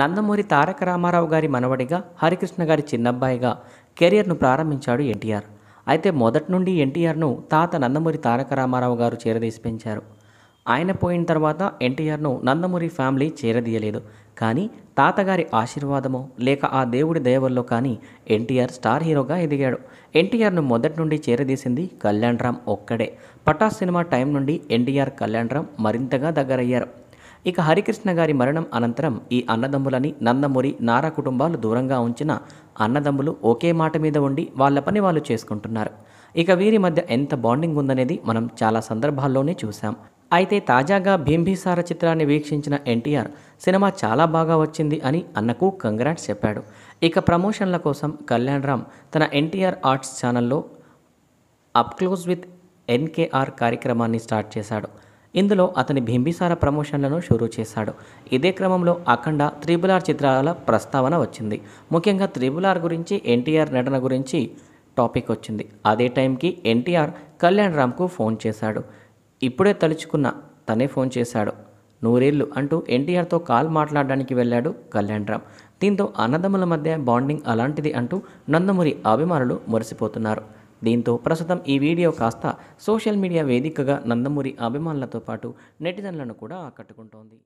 నందమూరి తారక రామారావు గారి మనవడిగా హరికృష్ణ గారి చిన్నబ్బాయిగా కెరియర్ను ప్రారంభించాడు ఎన్టీఆర్ అయితే మొదటి నుండి ఎన్టీఆర్ను తాత నందమూరి తారక రామారావు గారు చేరదీసి పెంచారు ఆయన పోయిన తర్వాత ఎన్టీఆర్ను నందమూరి ఫ్యామిలీ చేరదీయలేదు కానీ తాతగారి ఆశీర్వాదమో లేక ఆ దేవుడి దయవల్లో కానీ ఎన్టీఆర్ స్టార్ హీరోగా ఎదిగాడు ఎన్టీఆర్ను మొదటి నుండి చేరదీసింది కళ్యాణ్ రామ్ ఒక్కడే పటాస్ సినిమా టైం నుండి ఎన్టీఆర్ కళ్యాణ్ రామ్ మరింతగా దగ్గరయ్యారు ఇక హరికృష్ణ గారి మరణం అనంతరం ఈ అన్నదమ్ములని నందమూరి నారా కుటుంబాలు దూరంగా ఉంచిన అన్నదమ్ములు ఒకే మాట మీద ఉండి వాళ్ళ పని వాళ్ళు చేసుకుంటున్నారు ఇక వీరి మధ్య ఎంత బాండింగ్ ఉందనేది మనం చాలా సందర్భాల్లోనే చూశాం అయితే తాజాగా భీంభీసార చిత్రాన్ని వీక్షించిన ఎన్టీఆర్ సినిమా చాలా బాగా వచ్చింది అని అన్నకు కంగ్రాట్స్ చెప్పాడు ఇక ప్రమోషన్ల కోసం కళ్యాణ్ రామ్ తన ఎన్టీఆర్ ఆర్ట్స్ ఛానల్లో అప్ క్లోజ్ విత్ ఎన్కేఆర్ కార్యక్రమాన్ని స్టార్ట్ చేశాడు ఇందులో అతని బింబిసార ప్రమోషన్లను షురూ చేశాడు ఇదే క్రమంలో అఖండ త్రిబుల్ ఆర్ చిత్రాల ప్రస్తావన వచ్చింది ముఖ్యంగా త్రిబుల్ ఆర్ గురించి ఎన్టీఆర్ నటన గురించి టాపిక్ వచ్చింది అదే టైంకి ఎన్టీఆర్ కళ్యాణ్ రామ్కు ఫోన్ చేశాడు ఇప్పుడే తలుచుకున్న తనే ఫోన్ చేశాడు నూరేళ్ళు అంటూ ఎన్టీఆర్తో కాల్ మాట్లాడడానికి వెళ్ళాడు కళ్యాణ్ రామ్ దీంతో అన్నదమ్ముల మధ్య బాండింగ్ అలాంటిది అంటూ నందమూరి అభిమానులు మురిసిపోతున్నారు దీంతో ప్రస్తుతం ఈ వీడియో కాస్త సోషల్ మీడియా వేదికగా నందమూరి అభిమానులతో పాటు నెటిజన్లను కూడా ఆకట్టుకుంటోంది